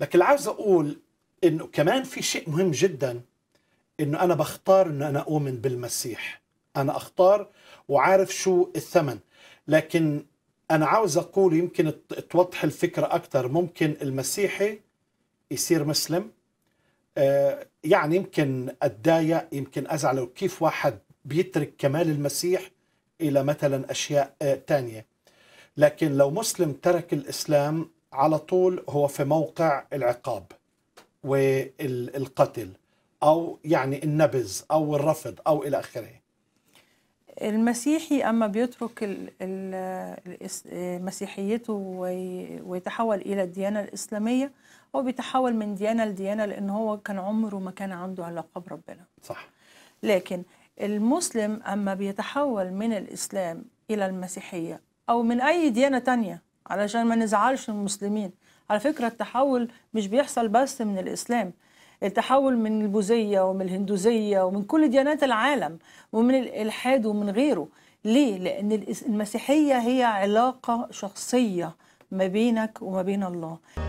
لكن عاوز اقول انه كمان في شيء مهم جدا انه انا بختار انه انا اؤمن بالمسيح انا اختار وعارف شو الثمن لكن انا عاوز اقول يمكن توضح الفكره اكثر ممكن المسيحي يصير مسلم آه، يعني يمكن اتضايق يمكن ازعل كيف واحد بيترك كمال المسيح الى مثلا اشياء آه، تانية لكن لو مسلم ترك الاسلام على طول هو في موقع العقاب والقتل او يعني النبذ او الرفض او الى اخره المسيحي اما بيترك مسيحيته ويتحول الى الديانه الاسلاميه هو بيتحول من ديانه لديانه لان هو كان عمره ما كان عنده علاقه بربنا صح لكن المسلم اما بيتحول من الاسلام الى المسيحيه او من اي ديانه تانية علشان ما نزعلش المسلمين على فكرة التحول مش بيحصل بس من الإسلام التحول من البوذية ومن الهندوزية ومن كل ديانات العالم ومن الإلحاد ومن غيره ليه؟ لأن المسيحية هي علاقة شخصية ما بينك وما بين الله